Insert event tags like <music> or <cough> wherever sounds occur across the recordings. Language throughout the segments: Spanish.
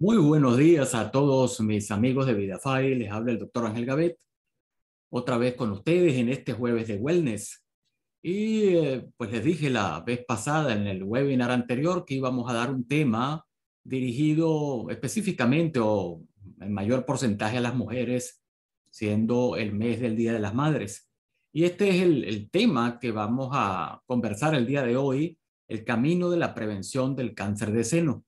Muy buenos días a todos mis amigos de file Les habla el doctor Ángel Gavet. Otra vez con ustedes en este jueves de wellness. Y eh, pues les dije la vez pasada en el webinar anterior que íbamos a dar un tema dirigido específicamente o en mayor porcentaje a las mujeres, siendo el mes del Día de las Madres. Y este es el tema que vamos a conversar el día de hoy, el camino de la prevención del cáncer de seno.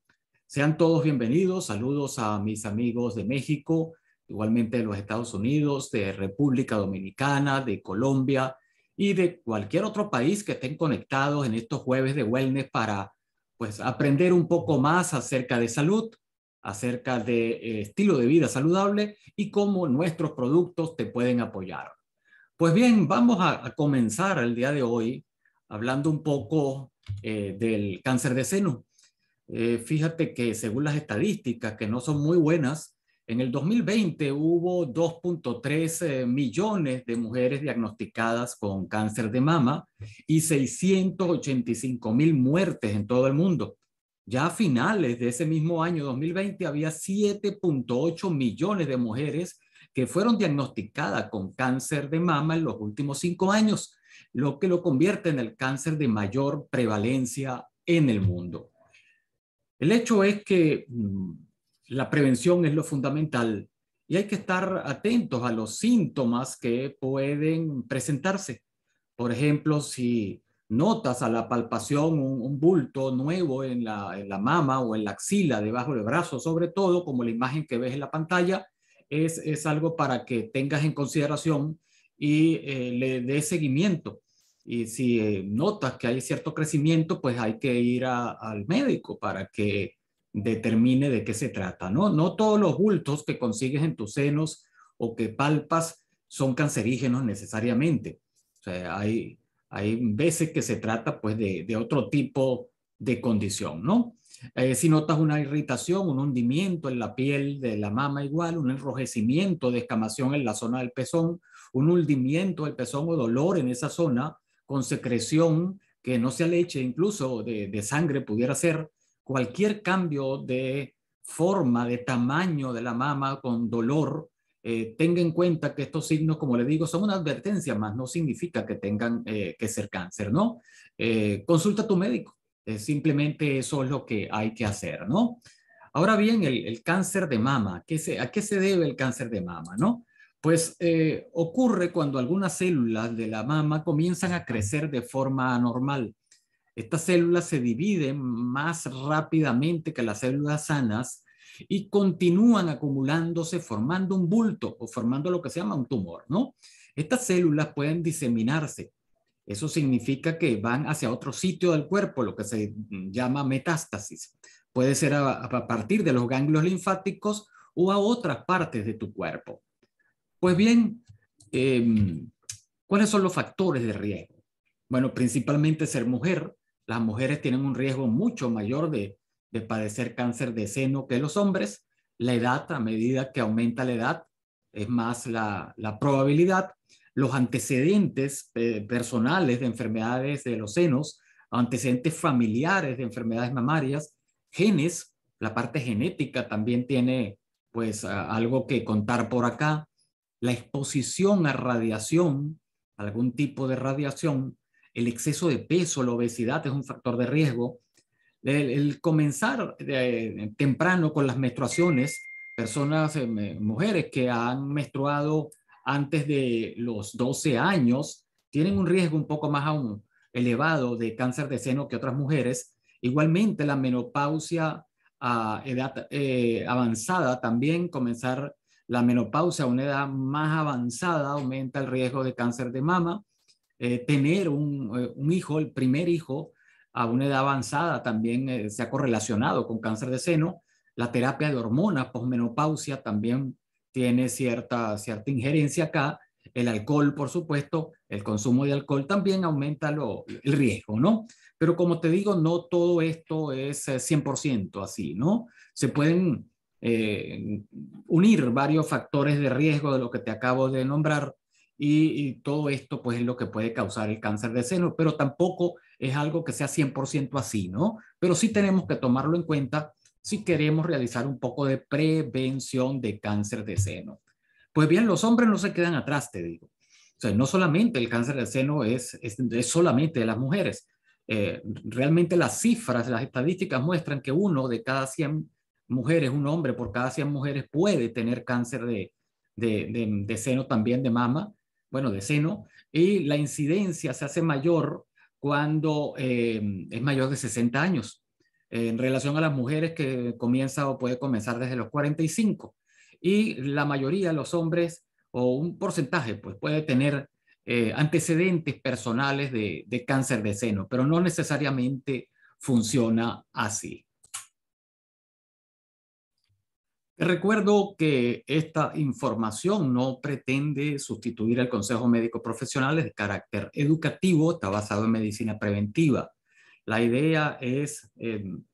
Sean todos bienvenidos. Saludos a mis amigos de México, igualmente de los Estados Unidos, de República Dominicana, de Colombia y de cualquier otro país que estén conectados en estos jueves de wellness para pues aprender un poco más acerca de salud, acerca de eh, estilo de vida saludable y cómo nuestros productos te pueden apoyar. Pues bien, vamos a, comenzar el día de hoy hablando un poco eh, del cáncer de seno. Eh, fíjate que según las estadísticas, que no son muy buenas, en el 2020 hubo 2.3 eh, millones de mujeres diagnosticadas con cáncer de mama y 685 mil muertes en todo el mundo. Ya a finales de ese mismo año 2020 había 7.8 millones de mujeres que fueron diagnosticadas con cáncer de mama en los últimos cinco años, lo que lo convierte en el cáncer de mayor prevalencia en el mundo. El hecho es que mm, la prevención es lo fundamental y hay que estar atentos a los síntomas que pueden presentarse. Por ejemplo, si notas a la palpación un, bulto nuevo en la, mama o en la axila, debajo del brazo, sobre todo, como la imagen que ves en la pantalla, es, algo para que tengas en consideración y eh, le des seguimiento y si eh, notas que hay cierto crecimiento, pues hay que ir al médico para que determine de qué se trata, ¿no? No todos los bultos que consigues en tus senos o que palpas son cancerígenos necesariamente. O sea, hay, hay veces que se trata pues de, otro tipo de condición, ¿no? Eh, si notas una irritación, un hundimiento en la piel de la mama igual, un enrojecimiento de escamación en la zona del pezón, un hundimiento del pezón o dolor en esa zona, con secreción que no sea leche, incluso de, de sangre pudiera ser, cualquier cambio de forma, de tamaño de la mama con dolor, eh, tenga en cuenta que estos signos, como le digo, son una advertencia más, no significa que tengan eh, que ser cáncer, ¿no? Eh, consulta a tu médico, simplemente eso es lo que hay que hacer, ¿no? Ahora bien, el, el cáncer de mama, ¿qué ¿a qué se debe el cáncer de mama, no? Pues eh, ocurre cuando algunas células de la mama comienzan a crecer de forma anormal. Estas células se dividen más rápidamente que las células sanas y continúan acumulándose formando un bulto o formando lo que se llama un tumor, ¿no? Estas células pueden diseminarse. Eso significa que van hacia otro sitio del cuerpo, lo que se llama metástasis. Puede ser a, a partir de los ganglios linfáticos o a otras partes de tu cuerpo. Pues bien, em, ¿cuáles son los factores de riesgo? Bueno, principalmente ser mujer. Las mujeres tienen un riesgo mucho mayor de, de padecer cáncer de seno que los hombres. La edad, a medida que aumenta la edad, es más la, la probabilidad. Los antecedentes eh, personales de enfermedades de los senos, antecedentes familiares de enfermedades mamarias, genes, la parte genética también tiene pues algo que contar por acá, la exposición a radiación, algún tipo de radiación, el exceso de peso, la obesidad es un factor de riesgo, el, comenzar eh, temprano con las menstruaciones, personas, eh, mujeres que han menstruado antes de los 12 años, tienen un riesgo un poco más aún elevado de cáncer de seno que otras mujeres. Igualmente la menopausia a edad eh, avanzada también comenzar la menopausia a una edad más avanzada aumenta el riesgo de cáncer de mama. Eh, tener eh, un, hijo, el primer hijo, a una edad avanzada también eh, se ha correlacionado con cáncer de seno. La terapia de hormonas posmenopausia también tiene cierta, cierta injerencia acá. El alcohol, por supuesto, el consumo de alcohol también aumenta lo, el riesgo, ¿no? Pero como te digo, no todo esto es 100% así, ¿no? Se pueden eh, unir varios factores de riesgo de lo que te acabo de nombrar y, todo esto pues es lo que puede causar el cáncer de seno, pero tampoco es algo que sea 100% así, ¿no? Pero sí tenemos que tomarlo en cuenta si queremos realizar un poco de prevención de cáncer de seno. Pues bien, los hombres no se quedan atrás, te digo. O sea, no solamente el cáncer de seno es, es, solamente de las mujeres. Eh, realmente las cifras, las estadísticas muestran que uno de cada 100 mujeres, un hombre por cada 100 mujeres puede tener cáncer de, de, seno también, de mama, bueno, de seno, y la incidencia se hace mayor cuando eh, es mayor de 60 años, en relación a las mujeres que comienza o puede comenzar desde los 45. Y la mayoría los hombres, o un porcentaje, pues puede tener eh, antecedentes personales de, de cáncer de seno, pero no necesariamente funciona así. Recuerdo que esta información no pretende sustituir al Consejo Médico Profesional de carácter educativo, está basado en medicina preventiva. La idea es em,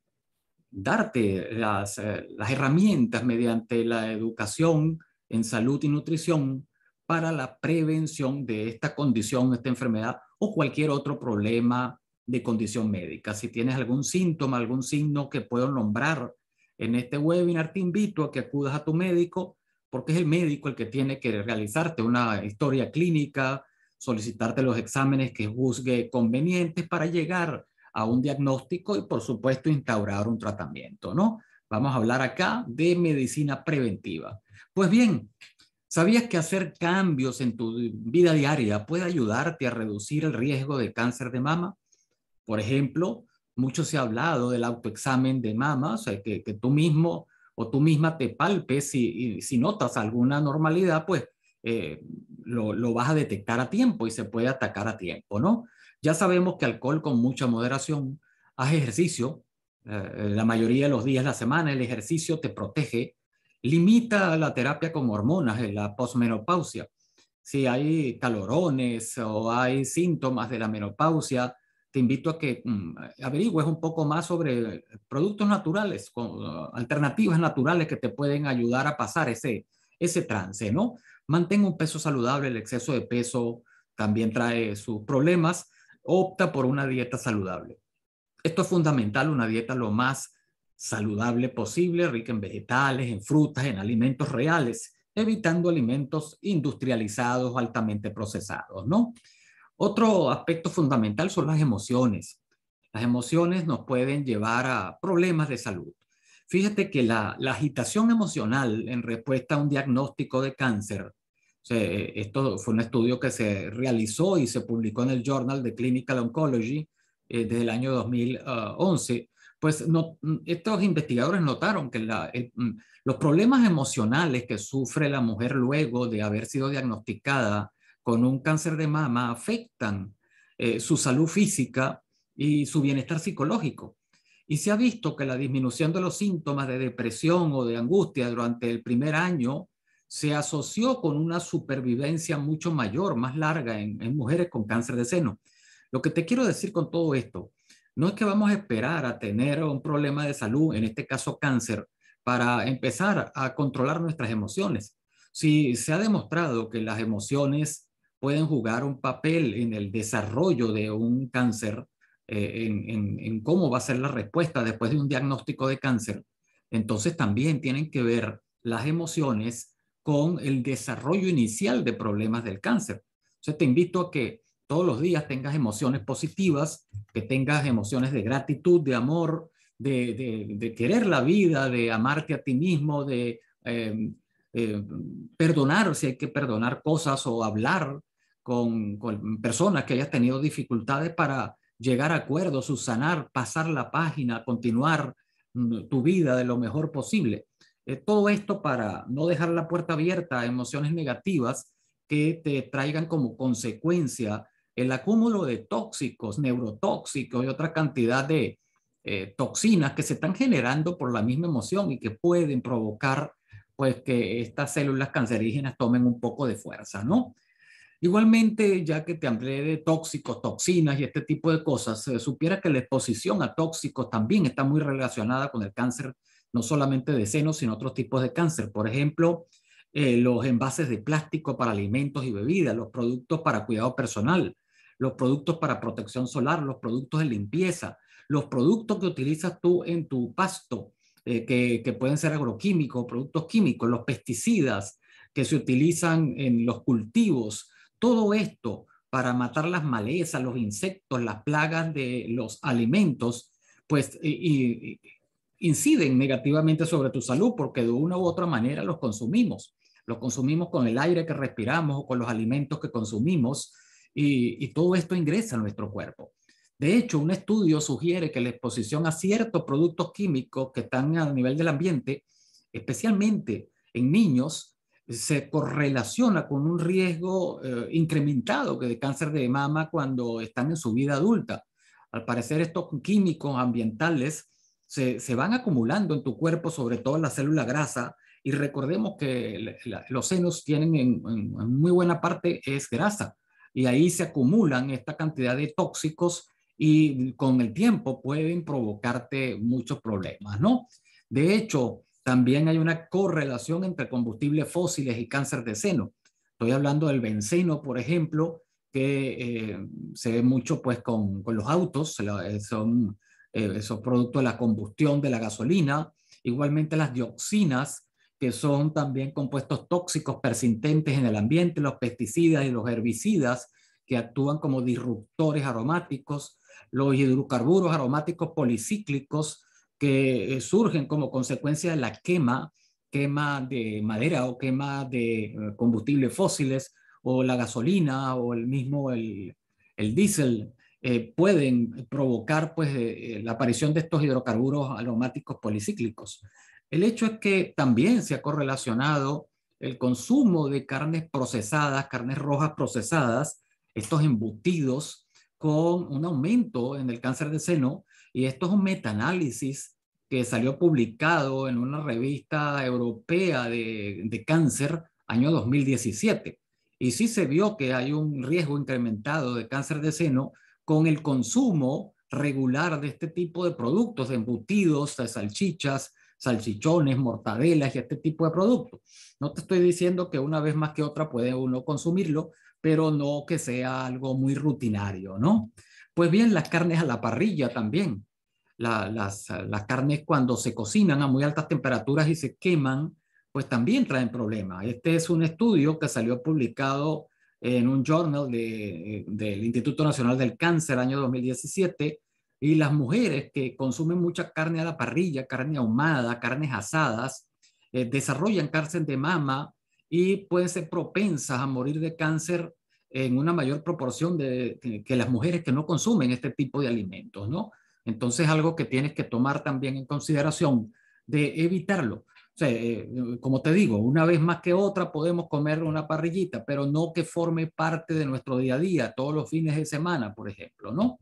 darte eh, las, herramientas mediante la educación en salud y nutrición para la prevención de esta condición, esta enfermedad o cualquier otro problema de condición médica. Si tienes algún síntoma, algún signo que puedo nombrar en este webinar te invito a que acudas a tu médico porque es el médico el que tiene que realizarte una historia clínica, solicitarte los exámenes que juzgue convenientes para llegar a un diagnóstico y por supuesto instaurar un tratamiento, ¿no? Vamos a hablar acá de medicina preventiva. Pues bien, ¿sabías que hacer cambios en tu vida diaria puede ayudarte a reducir el riesgo de cáncer de mama? Por ejemplo, mucho se ha hablado del autoexamen de mama, que, tú mismo o tú misma te palpes y, si notas alguna normalidad, pues eh, lo, lo, vas a detectar a tiempo y se puede atacar a tiempo, ¿no? Ya sabemos que alcohol con mucha moderación, haz ejercicio, eh, la mayoría de los días de la semana el ejercicio te protege, limita la terapia con hormonas en la posmenopausia. Si hay calorones o hay síntomas de la menopausia, te invito a que mm, averigües un poco más sobre productos naturales, alternativas naturales que te pueden ayudar a pasar ese, ese trance, ¿no? Mantén un peso saludable, el exceso de peso también trae sus problemas, opta por una dieta saludable. Esto es fundamental, una dieta lo más saludable posible, rica en vegetales, en frutas, en alimentos reales, evitando alimentos industrializados, altamente procesados, ¿no? Otro aspecto fundamental son las emociones. Las emociones nos pueden llevar a problemas de salud. Fíjate que la, la agitación emocional en respuesta a un diagnóstico de cáncer, eh, esto fue un estudio que se realizó y se publicó en el Journal de Clinical Oncology eh, desde el año 2011, ah, pues mm, estos investigadores notaron que la, eh, mm, los problemas emocionales que sufre la mujer luego de haber sido diagnosticada con un cáncer de mama afectan eh, su salud física y su bienestar psicológico. Y se ha visto que la disminución de los síntomas de depresión o de angustia durante el primer año se asoció con una supervivencia mucho mayor, más larga en, en mujeres con cáncer de seno. Lo que te quiero decir con todo esto, no es que vamos a esperar a tener un problema de salud, en este caso cáncer, para empezar a controlar nuestras emociones. Si se ha demostrado que las emociones pueden jugar un papel en el desarrollo de un cáncer, eh, en, cómo va a ser la respuesta después de un diagnóstico de cáncer, entonces también tienen que ver las emociones con el desarrollo inicial de problemas del cáncer. Entonces te invito a que todos los días tengas emociones positivas, que tengas emociones de gratitud, de amor, de, querer la vida, de amarte a ti mismo, de... Eh, eh, perdonar si hay que perdonar cosas o hablar con, personas que hayas tenido dificultades para llegar a acuerdos, subsanar, pasar la página, continuar mm, tu vida de lo mejor posible. Eh, todo esto para no dejar la puerta abierta a emociones negativas que te traigan como consecuencia el acúmulo de tóxicos, neurotóxicos y otra cantidad de eh, toxinas que se están generando por la misma emoción y que pueden provocar pues que estas células cancerígenas tomen un poco de fuerza, ¿no? Igualmente, ya que te hablé de tóxicos, toxinas y este tipo de cosas, se supiera que la exposición a tóxicos también está muy relacionada con el cáncer, no solamente de senos, sino otros tipos de cáncer. Por ejemplo, eh, los envases de plástico para alimentos y bebidas, los productos para cuidado personal, los productos para protección solar, los productos de limpieza, los productos que utilizas tú en tu pasto, eh, que, que, pueden ser agroquímicos, productos químicos, los pesticidas que se utilizan en los cultivos, todo esto para matar las malezas, los insectos, las plagas de los alimentos, pues inciden negativamente sobre tu salud porque de una u otra manera los consumimos. Los consumimos con el aire que respiramos o con los alimentos que consumimos y todo esto ingresa a nuestro cuerpo. De hecho, un estudio sugiere que la exposición a ciertos productos químicos que están a nivel del ambiente, especialmente en niños, se correlaciona con un riesgo eh, incrementado de cáncer de mama cuando están en su vida adulta. Al parecer estos químicos ambientales se, van acumulando en tu cuerpo, sobre todo en la célula grasa, y recordemos que los senos tienen en, en, muy buena parte es grasa, y ahí se acumulan esta cantidad de tóxicos y con el tiempo pueden provocarte muchos problemas, ¿no? De hecho, también hay una correlación entre combustibles fósiles y cáncer de seno. Estoy hablando del benceno, por ejemplo, que eh, se ve mucho pues, con, los autos, eh, son, eh, esos productos de la combustión de la gasolina. Igualmente las dioxinas, que son también compuestos tóxicos persistentes en el ambiente, los pesticidas y los herbicidas, que actúan como disruptores aromáticos, los hidrocarburos aromáticos policíclicos, que eh, surgen como consecuencia de la quema, quema de madera o quema de eh, combustibles fósiles o la gasolina o el mismo el, el diésel, eh, pueden provocar pues, la aparición de estos hidrocarburos aromáticos policíclicos. El hecho es que también se ha correlacionado el consumo de carnes procesadas, carnes rojas procesadas, estos embutidos, con un aumento en el cáncer de seno y esto es un metaanálisis que salió publicado en una revista europea de, cáncer año 2017. Y sí se vio que hay un riesgo incrementado de cáncer de seno con el consumo regular de este tipo de productos, de embutidos, de salchichas, salchichones, mortadelas y este tipo de productos. No te estoy diciendo que una vez más que otra puede uno consumirlo, pero no que sea algo muy rutinario, ¿no? Pues bien, las carnes a la parrilla también. las, carnes cuando se cocinan a muy altas temperaturas y se queman, pues también traen problemas. Este es un estudio que salió publicado en un journal del Instituto Nacional del Cáncer año 2017 y las mujeres que consumen mucha carne a la parrilla, carne ahumada, carnes asadas, eh, desarrollan cáncer de mama y pueden ser propensas a morir de cáncer en una mayor proporción de, que, las mujeres que no consumen este tipo de alimentos, ¿no? Entonces, algo que tienes que tomar también en consideración de evitarlo. O sea, eh, como te digo, una vez más que otra podemos comer una parrillita, pero no que forme parte de nuestro día a día, todos los fines de semana, por ejemplo, ¿no?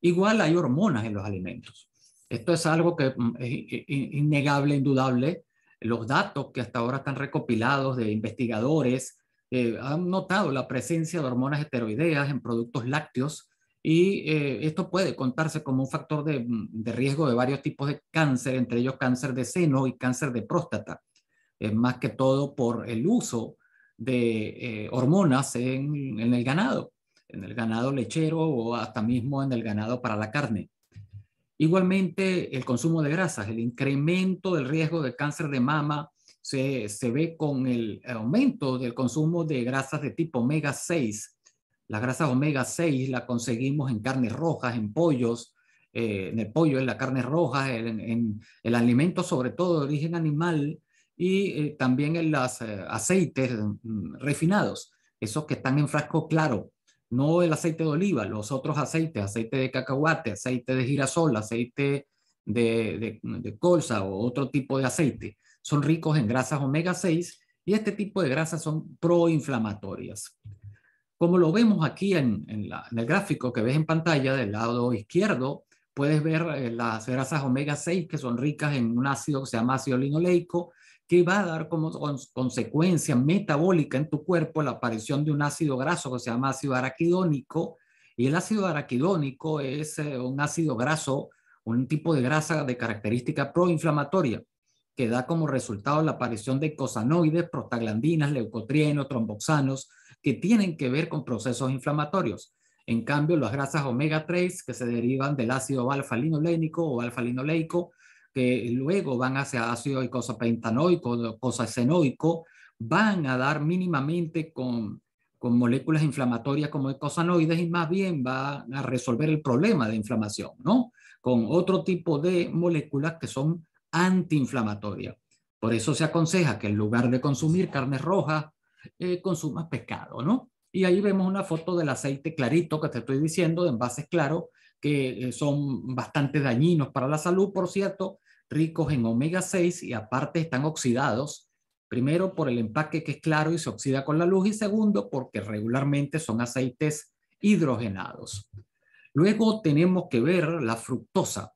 Igual hay hormonas en los alimentos. Esto es algo que mm, es innegable, indudable. Los datos que hasta ahora están recopilados de investigadores, eh, han notado la presencia de hormonas esteroideas en productos lácteos y eh, esto puede contarse como un factor de, de, riesgo de varios tipos de cáncer, entre ellos cáncer de seno y cáncer de próstata, eh, más que todo por el uso de hormonas en, en el ganado, en el ganado lechero o hasta mismo en el ganado para la carne. Igualmente, el consumo de grasas, el incremento del riesgo de cáncer de mama, se, ve con el aumento del consumo de grasas de tipo omega 6. Las grasas omega 6 las conseguimos en carnes rojas, en pollos, eh, en el pollo, en la carne roja, en, el alimento sobre todo de origen animal y eh, también en los eh, aceites mm, refinados, esos que están en frasco claro, no el aceite de oliva, los otros aceites, aceite de cacahuate, aceite de girasol, aceite de, de colza o otro tipo de aceite son ricos en grasas omega 6 y este tipo de grasas son proinflamatorias. Como lo vemos aquí en, el gráfico que ves en pantalla del lado izquierdo, puedes ver eh, las grasas omega 6 que son ricas en un ácido que se llama ácido linoleico, que va a dar como consecuencia metabólica en tu cuerpo la aparición de un ácido graso que se llama ácido araquidónico. Y el ácido araquidónico es eh, un ácido graso, un tipo de grasa de característica proinflamatoria que da como resultado la aparición de cosanoides, prostaglandinas, leucotrienos, tromboxanos, que tienen que ver con procesos inflamatorios. En cambio, las grasas omega 3 que se derivan del ácido alfa-linolénico o alfa-linoleico, que luego van hacia ácido eicosapentanoico, cosacenoico, van a dar mínimamente con, con moléculas inflamatorias como eicosanoides y más bien van a resolver el problema de inflamación, ¿no? Con otro tipo de moléculas que son antiinflamatoria. Por eso se aconseja que en lugar de consumir carne roja, eh, consumas pescado, ¿no? Y ahí vemos una foto del aceite clarito que te estoy diciendo, de envases claros, que eh, son bastante dañinos para la salud, por cierto, ricos en omega 6 y aparte están oxidados, primero por el empaque que es claro y se oxida con la luz y segundo porque regularmente son aceites hidrogenados. Luego tenemos que ver la fructosa,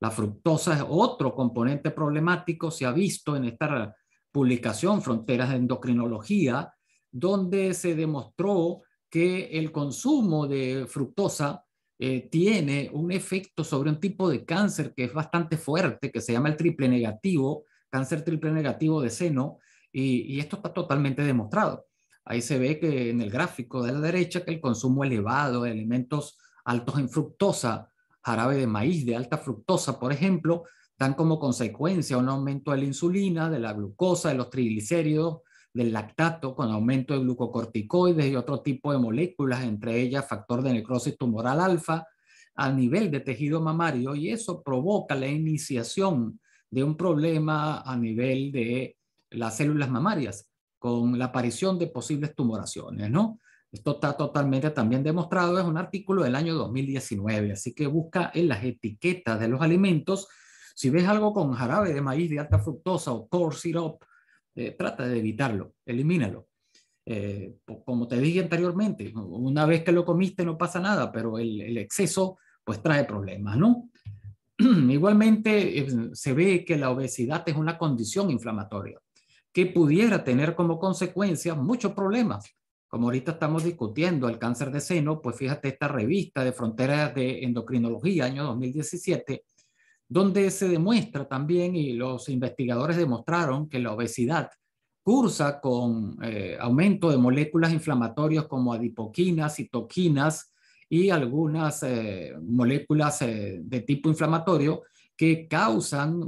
la fructosa es otro componente problemático, se ha visto en esta publicación Fronteras de Endocrinología, donde se demostró que el consumo de fructosa eh, tiene un efecto sobre un tipo de cáncer que es bastante fuerte, que se llama el triple negativo, cáncer triple negativo de seno, y, y, esto está totalmente demostrado. Ahí se ve que en el gráfico de la derecha que el consumo elevado de alimentos altos en fructosa jarabe de maíz de alta fructosa, por ejemplo, dan como consecuencia un aumento de la insulina, de la glucosa, de los triglicéridos, del lactato, con aumento de glucocorticoides y otro tipo de moléculas, entre ellas factor de necrosis tumoral alfa, a nivel de tejido mamario, y eso provoca la iniciación de un problema a nivel de las células mamarias, con la aparición de posibles tumoraciones, ¿no? Esto está totalmente también demostrado, es un artículo del año 2019, así que busca en las etiquetas de los alimentos. Si ves algo con jarabe de maíz de alta fructosa o core syrup, eh, trata de evitarlo, elimínalo. Eh, como te dije anteriormente, una vez que lo comiste no pasa nada, pero el, exceso pues trae problemas, ¿no? <clears throat> Igualmente se ve que la obesidad es una condición inflamatoria que pudiera tener como consecuencia muchos problemas, como ahorita estamos discutiendo el cáncer de seno, pues fíjate esta revista de Fronteras de Endocrinología, año 2017, donde se demuestra también, y los investigadores demostraron que la obesidad cursa con eh, aumento de moléculas inflamatorias como adipoquinas, citoquinas y algunas eh, moléculas eh, de tipo inflamatorio que causan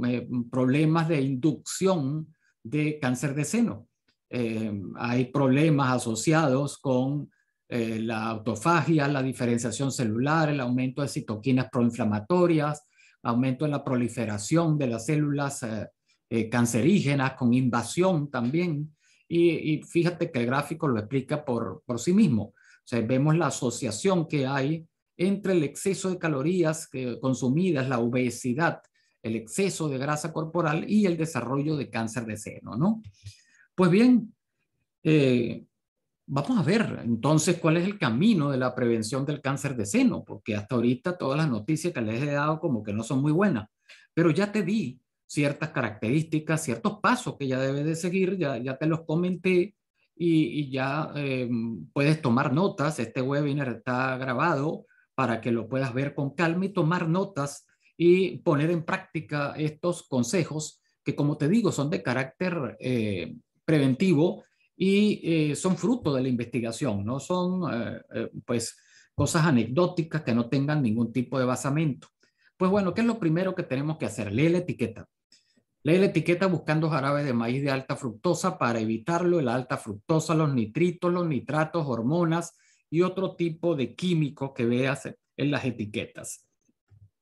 problemas de inducción de cáncer de seno. Eh, hay problemas asociados con eh, la autofagia, la diferenciación celular, el aumento de citoquinas proinflamatorias, aumento en la proliferación de las células eh, cancerígenas con invasión también. Y, fíjate que el gráfico lo explica por, sí mismo. O sea, vemos la asociación que hay entre el exceso de calorías consumidas, la obesidad, el exceso de grasa corporal y el desarrollo de cáncer de seno, ¿no? Pues bien, eh, vamos a ver entonces cuál es el camino de la prevención del cáncer de seno, porque hasta ahorita todas las noticias que les he dado como que no son muy buenas, pero ya te di ciertas características, ciertos pasos que ya debes de seguir, ya, te los comenté y, ya em, puedes tomar notas, este webinar está grabado para que lo puedas ver con calma y tomar notas y poner en práctica estos consejos que como te digo son de carácter eh, preventivo y eh, son fruto de la investigación, no son eh, eh, pues cosas anecdóticas que no tengan ningún tipo de basamento. Pues bueno, ¿qué es lo primero que tenemos que hacer? Lee la etiqueta. Lee la etiqueta buscando jarabe de maíz de alta fructosa para evitarlo, la alta fructosa, los nitritos, los nitratos, hormonas y otro tipo de químicos que veas en las etiquetas.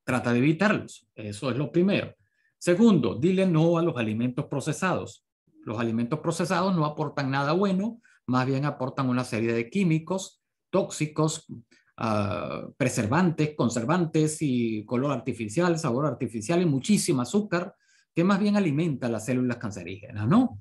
Trata de evitarlos, eso es lo primero. Segundo, dile no a los alimentos procesados. Los alimentos procesados no aportan nada bueno, más bien aportan una serie de químicos tóxicos, ah, preservantes, conservantes y color artificial, sabor artificial y muchísimo azúcar, que más bien alimenta las células cancerígenas, ¿no?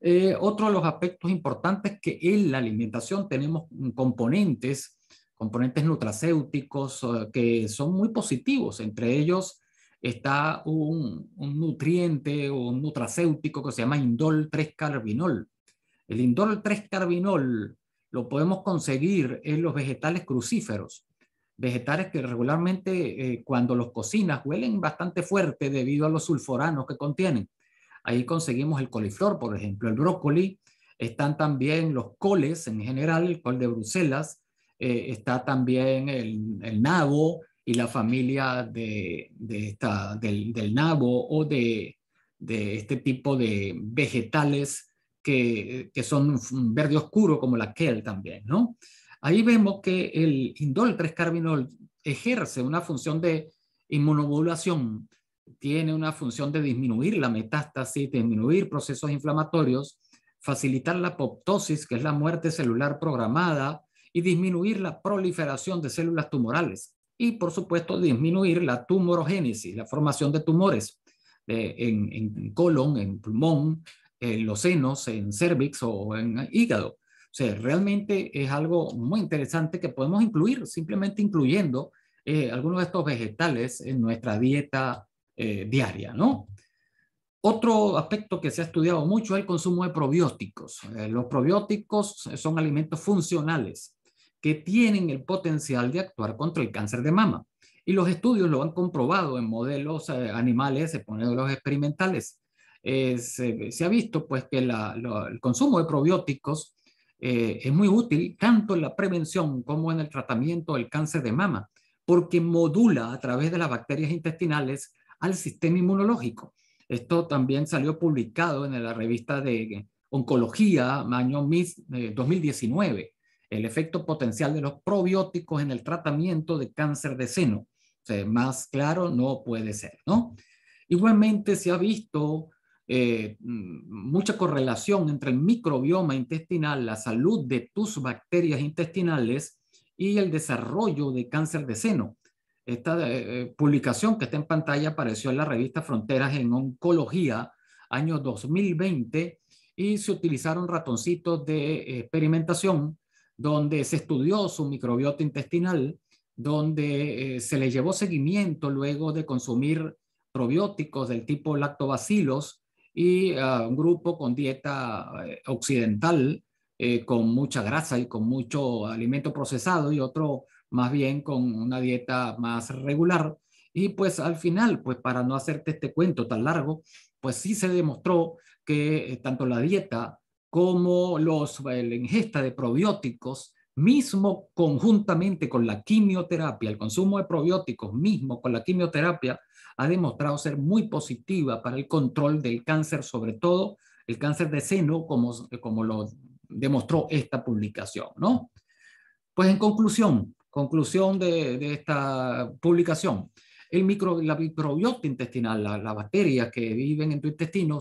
Eh, otro de los aspectos importantes que en la alimentación tenemos componentes, componentes nutracéuticos ah, que son muy positivos, entre ellos está un, nutriente o un nutracéutico que se llama indol 3-carbinol. El indol 3-carbinol lo podemos conseguir en los vegetales crucíferos, vegetales que regularmente eh, cuando los cocinas huelen bastante fuerte debido a los sulforanos que contienen. Ahí conseguimos el coliflor, por ejemplo, el brócoli, están también los coles en general, el col de Bruselas, eh, está también el, el nabo, y la familia de, del, nabo o de, este tipo de vegetales que, son verde oscuro como la kel también, ¿no? Ahí vemos que el indol 3-carbinol ejerce una función de inmunomodulación, tiene una función de disminuir la metástasis, disminuir procesos inflamatorios, facilitar la apoptosis, que es la muerte celular programada, y disminuir la proliferación de células tumorales y por supuesto disminuir la tumorogénesis, la formación de tumores eh, en, colon, en pulmón, en los senos, en cervix o en hígado. O sea, realmente es algo muy interesante que podemos incluir, simplemente incluyendo eh, algunos de estos vegetales en nuestra dieta eh, diaria, ¿no? Otro aspecto que se ha estudiado mucho es el consumo de probióticos. los probióticos son alimentos funcionales que tienen el potencial de actuar contra el cáncer de mama. Y los estudios lo han comprobado en modelos eh, animales, en modelos experimentales. Eh, se, se, ha visto pues, que el consumo de probióticos eh, es muy útil tanto en la prevención como en el tratamiento del cáncer de mama, porque modula a través de las bacterias intestinales al sistema inmunológico. Esto también salió publicado en la revista de Oncología, año 2019 el efecto potencial de los probióticos en el tratamiento de cáncer de seno. O sea, más claro no puede ser, ¿no? Igualmente se ha visto eh, mucha correlación entre el microbioma intestinal, la salud de tus bacterias intestinales y el desarrollo de cáncer de seno. Esta eh, eh, publicación que está en pantalla apareció en la revista Fronteras en Oncología, año 2020, y se utilizaron ratoncitos de experimentación donde se estudió su microbiota intestinal, donde eh, se le llevó seguimiento luego de consumir probióticos del tipo lactobacilos y ah, un grupo con dieta eh, occidental, eh, con mucha grasa y con mucho alimento procesado y otro más bien con una dieta más regular. Y pues al final, pues para no hacerte este cuento tan largo, pues sí se demostró que tanto la dieta como los, eh, la ingesta de probióticos, mismo conjuntamente con la quimioterapia, el consumo de probióticos mismo con la quimioterapia, ha demostrado ser muy positiva para el control del cáncer, sobre todo el cáncer de seno, como, lo demostró esta publicación, ¿no? Pues en conclusión, conclusión de esta publicación, el micro, la microbiota intestinal, las bacterias que viven en tu intestino,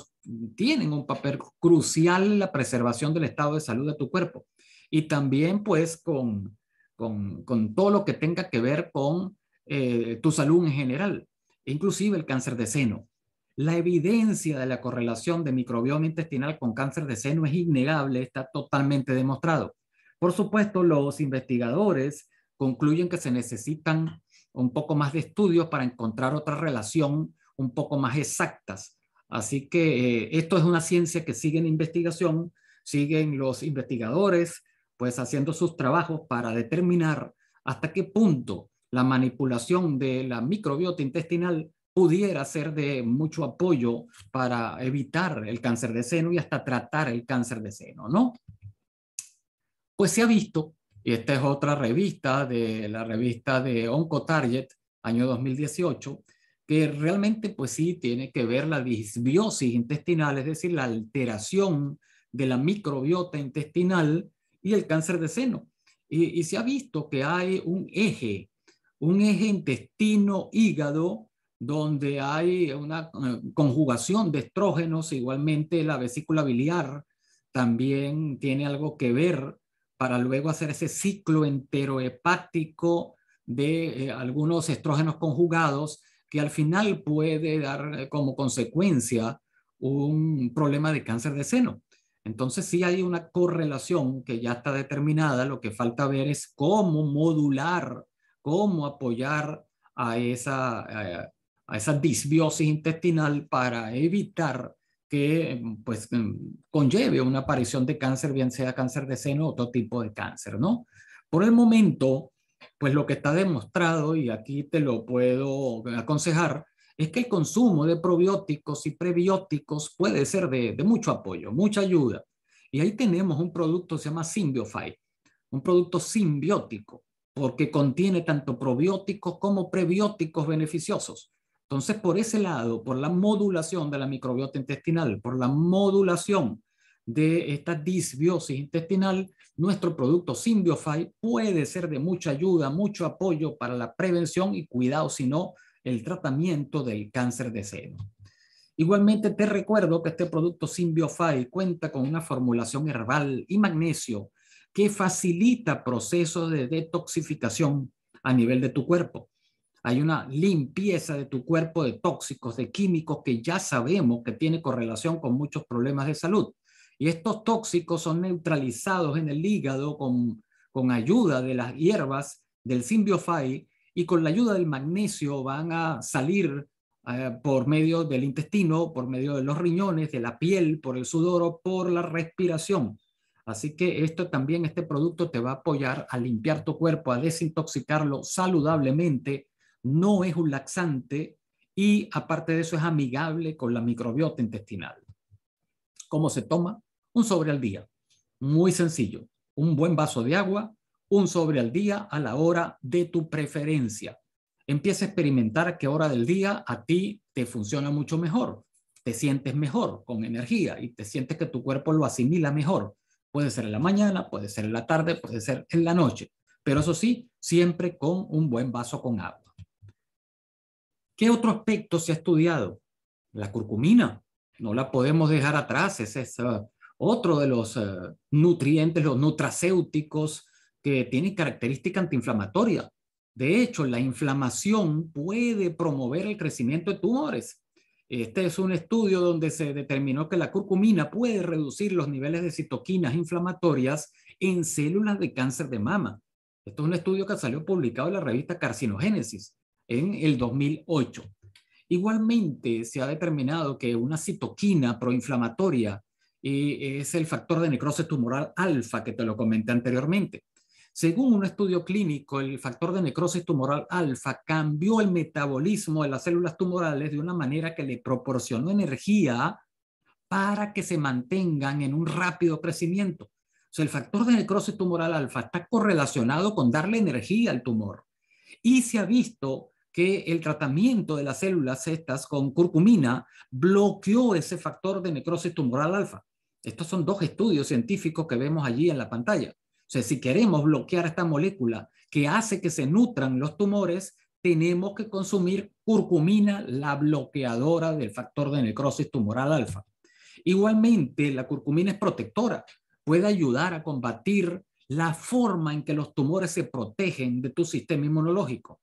tienen un papel crucial en la preservación del estado de salud de tu cuerpo. Y también pues con, todo lo que tenga que ver con eh, tu salud en general, inclusive el cáncer de seno. La evidencia de la correlación de microbioma intestinal con cáncer de seno es innegable, está totalmente demostrado. Por supuesto, los investigadores concluyen que se necesitan un poco más de estudios para encontrar otra relación un poco más exactas. Así que eh, esto es una ciencia que sigue en investigación, siguen los investigadores pues haciendo sus trabajos para determinar hasta qué punto la manipulación de la microbiota intestinal pudiera ser de mucho apoyo para evitar el cáncer de seno y hasta tratar el cáncer de seno, ¿no? Pues se ha visto y esta es otra revista de la revista de Oncotarget, año 2018, que realmente pues sí tiene que ver la disbiosis intestinal, es decir, la alteración de la microbiota intestinal y el cáncer de seno. Y, se ha visto que hay un eje, un eje intestino-hígado, donde hay una eh, conjugación de estrógenos, igualmente la vesícula biliar también tiene algo que ver para luego hacer ese ciclo entero hepático de eh, algunos estrógenos conjugados que al final puede dar eh, como consecuencia un problema de cáncer de seno. Entonces si hay una correlación que ya está determinada, lo que falta ver es cómo modular, cómo apoyar a esa, eh, a esa disbiosis intestinal para evitar que em, pues em, conlleve una aparición de cáncer, bien sea cáncer de seno o otro tipo de cáncer, ¿no? Por el momento, pues lo que está demostrado, y aquí te lo puedo aconsejar, es que el consumo de probióticos y prebióticos puede ser de, mucho apoyo, mucha ayuda. Y ahí tenemos un producto que se llama Symbiofy, un producto simbiótico, porque contiene tanto probióticos como prebióticos beneficiosos entonces, por ese lado, por la modulación de la microbiota intestinal, por la modulación de esta disbiosis intestinal, nuestro producto Symbiofy puede ser de mucha ayuda, mucho apoyo para la prevención y cuidado, si no, el tratamiento del cáncer de seno. Igualmente te recuerdo que este producto Symbiofy cuenta con una formulación herbal y magnesio que facilita procesos de detoxificación a nivel de tu cuerpo. Hay una limpieza de tu cuerpo de tóxicos, de químicos que ya sabemos que tiene correlación con muchos problemas de salud. Y estos tóxicos son neutralizados en el hígado con, con ayuda de las hierbas del simbiofai y con la ayuda del magnesio van a salir eh, por medio del intestino, por medio de los riñones, de la piel, por el sudor o por la respiración. Así que esto también, este producto te va a apoyar a limpiar tu cuerpo, a desintoxicarlo saludablemente no es un laxante y aparte de eso es amigable con la microbiota intestinal. ¿Cómo se toma? Un sobre al día. Muy sencillo. Un buen vaso de agua, un sobre al día a la hora de tu preferencia. Empieza a experimentar qué hora del día a ti te funciona mucho mejor. Te sientes mejor, con energía, y te sientes que tu cuerpo lo asimila mejor. Puede ser en la mañana, puede ser en la tarde, puede ser en la noche. Pero eso sí, siempre con un buen vaso con agua. ¿Qué otro aspecto se ha estudiado? La curcumina. No la podemos dejar atrás. Ese es eh, otro de los eh, nutrientes, los nutracéuticos que tienen característica antiinflamatoria. De hecho, la inflamación puede promover el crecimiento de tumores. Este es un estudio donde se determinó que la curcumina puede reducir los niveles de citoquinas inflamatorias en células de cáncer de mama. Esto es un estudio que salió publicado en la revista Carcinogénesis en el 2008. Igualmente, se ha determinado que una citoquina proinflamatoria eh, es el factor de necrosis tumoral alfa que te lo comenté anteriormente. Según un estudio clínico, el factor de necrosis tumoral alfa cambió el metabolismo de las células tumorales de una manera que le proporcionó energía para que se mantengan en un rápido crecimiento. O sea, el factor de necrosis tumoral alfa está correlacionado con darle energía al tumor. Y se ha visto que el tratamiento de las células estas con curcumina bloqueó ese factor de necrosis tumoral alfa. Estos son dos estudios científicos que vemos allí en la pantalla. O sea, si queremos bloquear esta molécula que hace que se nutran los tumores, tenemos que consumir curcumina, la bloqueadora del factor de necrosis tumoral alfa. Igualmente, la curcumina es protectora, puede ayudar a combatir la forma en que los tumores se protegen de tu sistema inmunológico.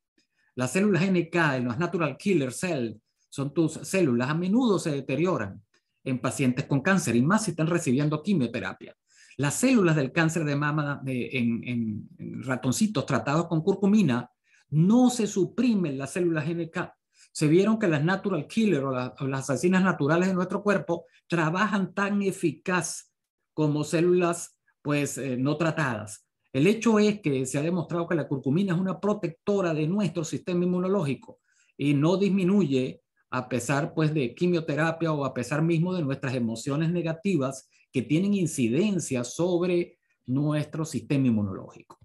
Las células NK, las natural killer cells, son tus células, a menudo se deterioran en pacientes con cáncer y más si están recibiendo quimioterapia. Las células del cáncer de mama eh, en, ratoncitos tratados con curcumina no se suprimen las células NK. Se vieron que las natural killer o, las asesinas naturales de nuestro cuerpo trabajan tan eficaz como células pues eh, no tratadas. El hecho es que se ha demostrado que la curcumina es una protectora de nuestro sistema inmunológico y no disminuye a pesar pues de quimioterapia o a pesar mismo de nuestras emociones negativas que tienen incidencia sobre nuestro sistema inmunológico.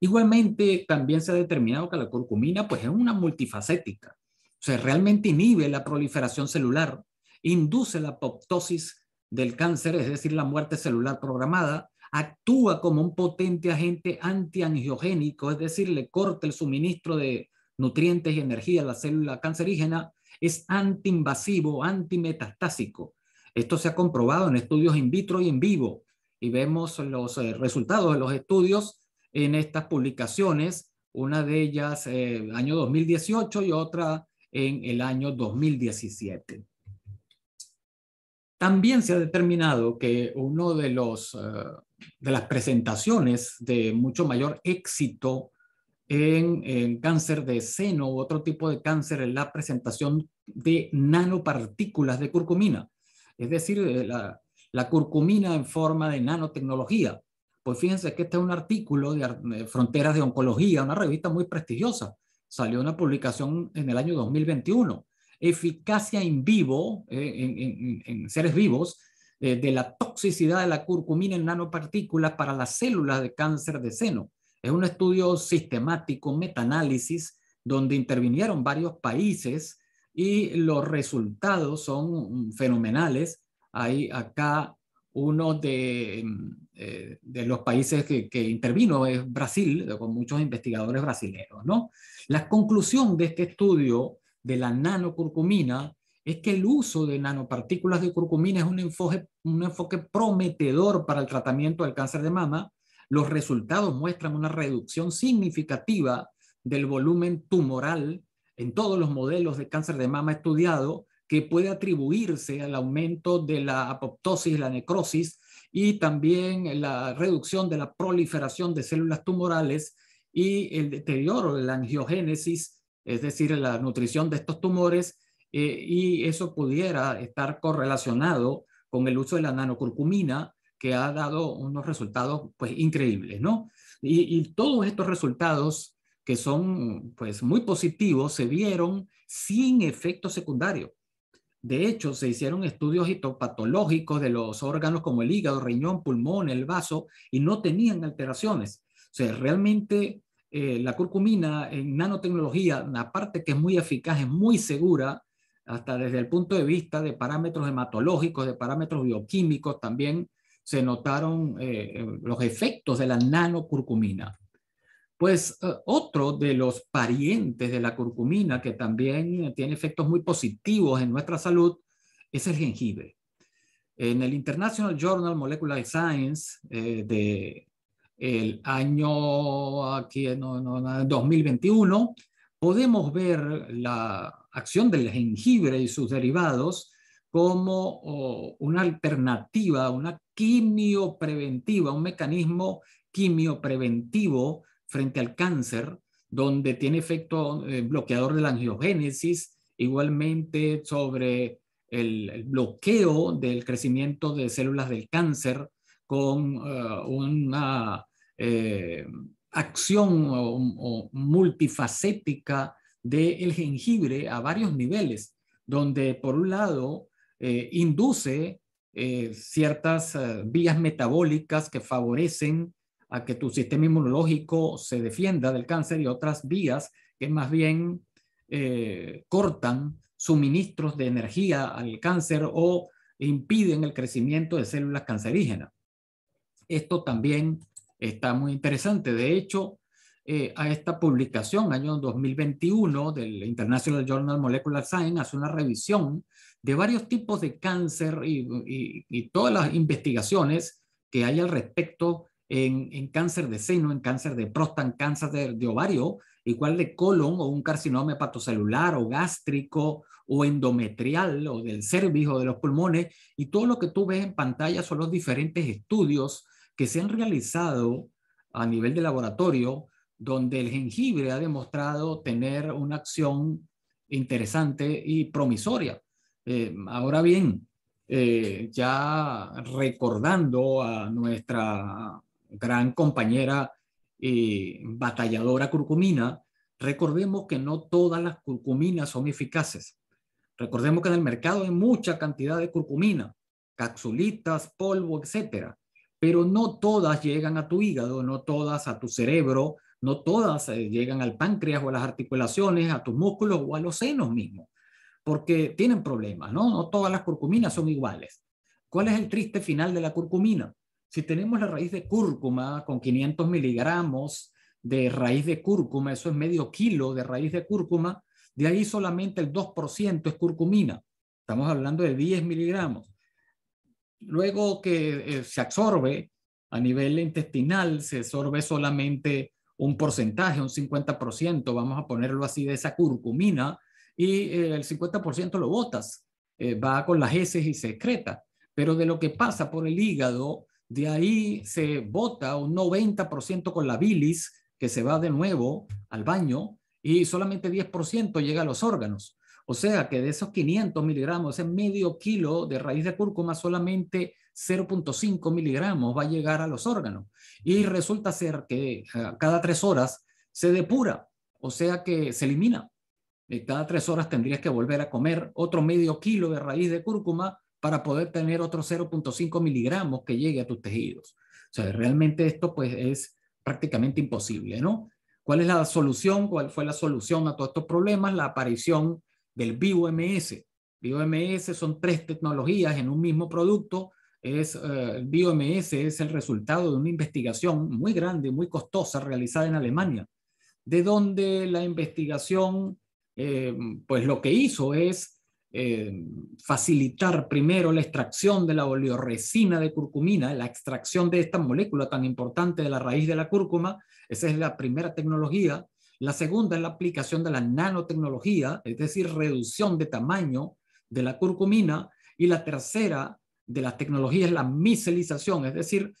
Igualmente, también se ha determinado que la curcumina pues es una multifacética. O sea, realmente inhibe la proliferación celular, induce la apoptosis del cáncer, es decir, la muerte celular programada, actúa como un potente agente antiangiogénico, es decir, le corta el suministro de nutrientes y energía a la célula cancerígena, es antiinvasivo, antimetastásico. Esto se ha comprobado en estudios in vitro y en vivo, y vemos los eh, resultados de los estudios en estas publicaciones, una de ellas el eh, año 2018 y otra en el año 2017. También se ha determinado que uno de los eh, de las presentaciones de mucho mayor éxito en, cáncer de seno u otro tipo de cáncer es la presentación de nanopartículas de curcumina, es decir, eh, la, la curcumina en forma de nanotecnología. Pues fíjense que este es un artículo de Fronteras de Oncología, una revista muy prestigiosa. Salió una publicación en el año 2021 eficacia eh, en vivo, en, seres vivos, eh, de la toxicidad de la curcumina en nanopartículas para las células de cáncer de seno. Es un estudio sistemático, metaanálisis, donde intervinieron varios países y los resultados son mm, fenomenales. Hay acá uno de, mm, eh, de los países que, intervino es Brasil, con muchos investigadores brasileños. ¿no? La conclusión de este estudio de la nanocurcumina es que el uso de nanopartículas de curcumina es un enfoque, un enfoque prometedor para el tratamiento del cáncer de mama. Los resultados muestran una reducción significativa del volumen tumoral en todos los modelos de cáncer de mama estudiado que puede atribuirse al aumento de la apoptosis, la necrosis y también la reducción de la proliferación de células tumorales y el deterioro de la angiogénesis es decir, la nutrición de estos tumores, eh, y eso pudiera estar correlacionado con el uso de la nanocurcumina, que ha dado unos resultados pues increíbles, ¿no? Y, y todos estos resultados que son pues muy positivos se vieron sin efecto secundario. De hecho, se hicieron estudios histopatológicos de los órganos como el hígado, riñón, pulmón, el vaso, y no tenían alteraciones. O sea, realmente eh, la curcumina en nanotecnología, la parte que es muy eficaz, es muy segura, hasta desde el punto de vista de parámetros hematológicos, de parámetros bioquímicos, también se notaron eh, los efectos de la nanocurcumina. Pues eh, otro de los parientes de la curcumina que también tiene efectos muy positivos en nuestra salud es el jengibre. En el International Journal Molecular Science de el año aquí, no, 2021, podemos ver la acción del jengibre y sus derivados como una alternativa, una quimiopreventiva, un mecanismo quimiopreventivo frente al cáncer, donde tiene efecto eh, bloqueador de la angiogénesis, igualmente sobre el, bloqueo del crecimiento de células del cáncer con eh, una eh, acción o, multifacética del jengibre a varios niveles, donde por un lado eh, induce eh, ciertas vías metabólicas que favorecen a que tu sistema inmunológico se defienda del cáncer y otras vías que más bien cortan suministros de energía al cáncer o impiden el crecimiento de células cancerígenas. Esto también está muy interesante. De hecho, eh, a esta publicación, año 2021, del International Journal Molecular Science, hace una revisión de varios tipos de cáncer y, todas las investigaciones que hay al respecto en, en, cáncer de seno, en cáncer de próstata, en cáncer de, ovario, igual de colon o un carcinoma hepatocelular o gástrico o endometrial o del cervix o de los pulmones. Y todo lo que tú ves en pantalla son los diferentes estudios que se han realizado a nivel de laboratorio, donde el jengibre ha demostrado tener una acción interesante y promisoria. Eh, ahora bien, eh, ya recordando a nuestra gran compañera eh, batalladora curcumina, recordemos que no todas las curcuminas son eficaces. Recordemos que en el mercado hay mucha cantidad de curcumina, capsulitas, polvo, etcétera pero no todas llegan a tu hígado, no todas a tu cerebro, no todas eh, llegan al páncreas o a las articulaciones, a tus músculos o a los senos mismos, porque tienen problemas, ¿no? No todas las curcuminas son iguales. ¿Cuál es el triste final de la curcumina? Si tenemos la raíz de cúrcuma con 500 miligramos de raíz de cúrcuma, eso es medio kilo de raíz de cúrcuma, de ahí solamente el 2% es curcumina. Estamos hablando de 10 miligramos. Luego que eh, se absorbe a nivel intestinal, se absorbe solamente un porcentaje, un 50%, vamos a ponerlo así, de esa curcumina, y eh, el 50% lo botas, eh, va con las heces y se excreta. Pero de lo que pasa por el hígado, de ahí se bota un 90% con la bilis, que se va de nuevo al baño, y solamente 10% llega a los órganos. O sea que de esos 500 miligramos, ese medio kilo de raíz de cúrcuma, solamente 0.5 miligramos va a llegar a los órganos. Y resulta ser que cada tres horas se depura, o sea que se elimina. Y cada tres horas tendrías que volver a comer otro medio kilo de raíz de cúrcuma para poder tener otro 0.5 miligramos que llegue a tus tejidos. O sea, realmente esto pues es prácticamente imposible, ¿no? ¿Cuál es la solución? ¿Cuál fue la solución a todos estos problemas? La aparición del BioMS. ms son tres tecnologías en un mismo producto. Es, eh, BioMS es el resultado de una investigación muy grande, muy costosa, realizada en Alemania, de donde la investigación, eh, pues lo que hizo es eh, facilitar primero la extracción de la oleoresina de curcumina, la extracción de esta molécula tan importante de la raíz de la cúrcuma. Esa es la primera tecnología. La segunda es la aplicación de la nanotecnología, es decir, reducción de tamaño de la curcumina. Y la tercera de las tecnologías es la micelización, es decir,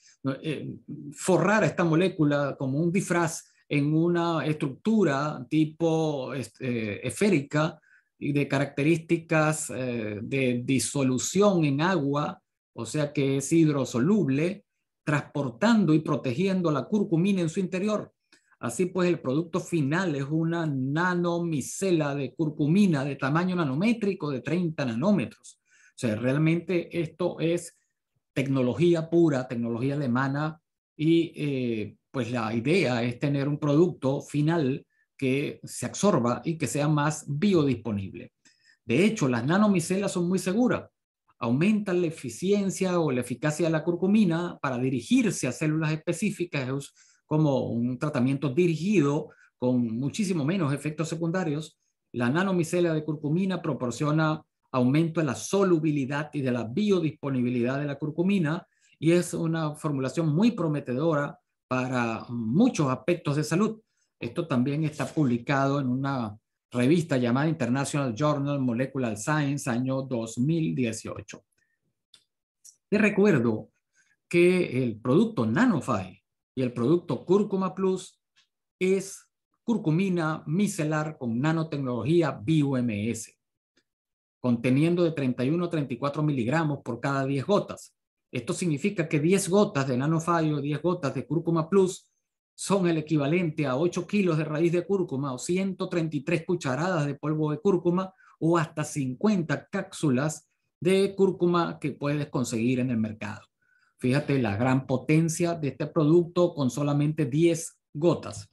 eh, forrar esta molécula como un disfraz en una estructura tipo este, eh, esférica y de características eh, de disolución en agua, o sea que es hidrosoluble, transportando y protegiendo la curcumina en su interior. Así pues, el producto final es una nanomicela de curcumina de tamaño nanométrico de 30 nanómetros. O sea, realmente esto es tecnología pura, tecnología alemana y eh, pues la idea es tener un producto final que se absorba y que sea más biodisponible. De hecho, las nanomicelas son muy seguras. Aumentan la eficiencia o la eficacia de la curcumina para dirigirse a células específicas como un tratamiento dirigido con muchísimo menos efectos secundarios, la nanomicelia de curcumina proporciona aumento de la solubilidad y de la biodisponibilidad de la curcumina y es una formulación muy prometedora para muchos aspectos de salud. Esto también está publicado en una revista llamada International Journal Molecular Science, año 2018. Te recuerdo que el producto Nanofy y el producto Cúrcuma Plus es curcumina micelar con nanotecnología BUMS, conteniendo de 31 a 34 miligramos por cada 10 gotas. Esto significa que 10 gotas de nanofayo, 10 gotas de cúrcuma plus, son el equivalente a 8 kilos de raíz de cúrcuma o 133 cucharadas de polvo de cúrcuma o hasta 50 cápsulas de cúrcuma que puedes conseguir en el mercado. Fíjate la gran potencia de este producto con solamente 10 gotas.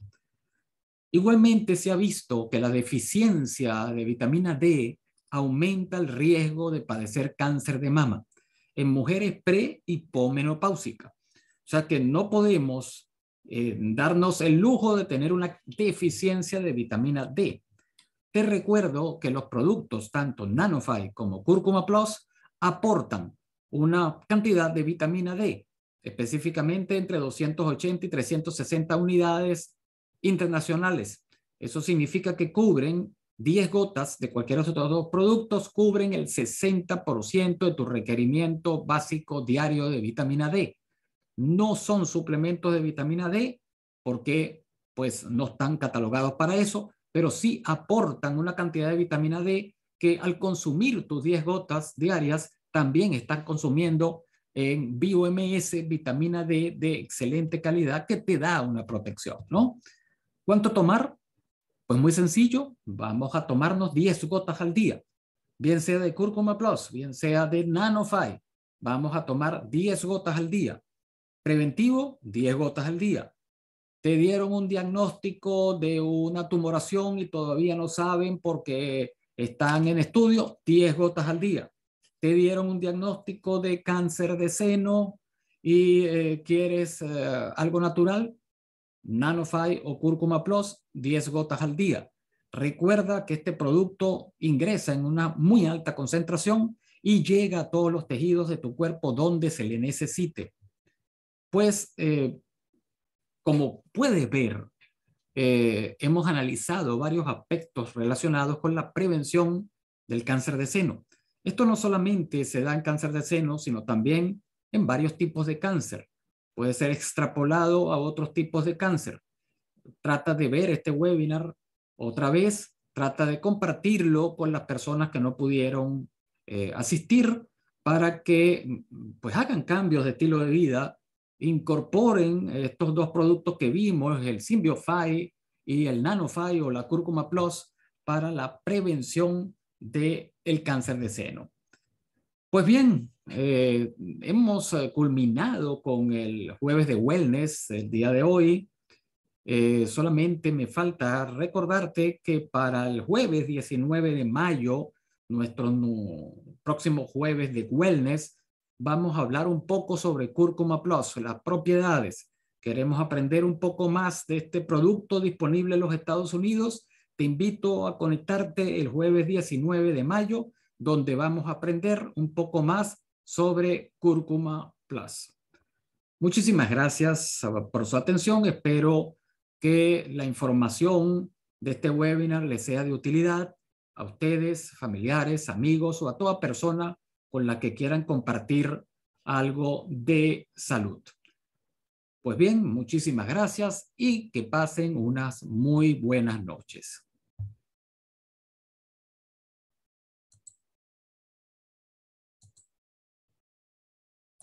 Igualmente se ha visto que la deficiencia de vitamina D aumenta el riesgo de padecer cáncer de mama en mujeres pre y O sea que no podemos eh, darnos el lujo de tener una deficiencia de vitamina D. Te recuerdo que los productos, tanto NanoFi como Cúrcuma Plus, aportan una cantidad de vitamina D, específicamente entre 280 y 360 unidades internacionales. Eso significa que cubren 10 gotas de cualquiera de estos dos productos, cubren el 60% de tu requerimiento básico diario de vitamina D. No son suplementos de vitamina D porque pues no están catalogados para eso, pero sí aportan una cantidad de vitamina D que al consumir tus 10 gotas diarias también estás consumiendo en BioMS vitamina D de excelente calidad que te da una protección, ¿no? ¿Cuánto tomar? Pues muy sencillo, vamos a tomarnos 10 gotas al día, bien sea de Curcuma Plus, bien sea de NanoFi, vamos a tomar 10 gotas al día. Preventivo, 10 gotas al día. Te dieron un diagnóstico de una tumoración y todavía no saben porque están en estudio, 10 gotas al día te dieron un diagnóstico de cáncer de seno y eh, quieres eh, algo natural, NanoFi o Cúrcuma Plus, 10 gotas al día. Recuerda que este producto ingresa en una muy alta concentración y llega a todos los tejidos de tu cuerpo donde se le necesite. Pues, eh, como puedes ver, hemos analizado varios aspectos relacionados con la prevención del cáncer de seno. Esto no solamente se da en cáncer de seno, sino también en varios tipos de cáncer. Puede ser extrapolado a otros tipos de cáncer. Trata de ver este webinar otra vez, trata de compartirlo con las personas que no pudieron eh, asistir para que pues hagan cambios de estilo de vida, incorporen estos dos productos que vimos, el Symbiofy y el NanoFi o la Cúrcuma Plus para la prevención del el cáncer de seno. Pues bien, eh, hemos eh, culminado con el jueves de wellness el día de hoy. Eh, solamente me falta recordarte que para el jueves 19 de mayo, nuestro próximo jueves de wellness, vamos a hablar un poco sobre Cúrcuma Plus, las propiedades. Queremos aprender un poco más de este producto disponible en los Estados Unidos te invito a conectarte el jueves 19 de mayo, donde vamos a aprender un poco más sobre Cúrcuma Plus. Muchísimas gracias por su atención. Espero que la información de este webinar les sea de utilidad a ustedes, familiares, amigos o a toda persona con la que quieran compartir algo de salud. Pues bien, muchísimas gracias y que pasen unas muy buenas noches.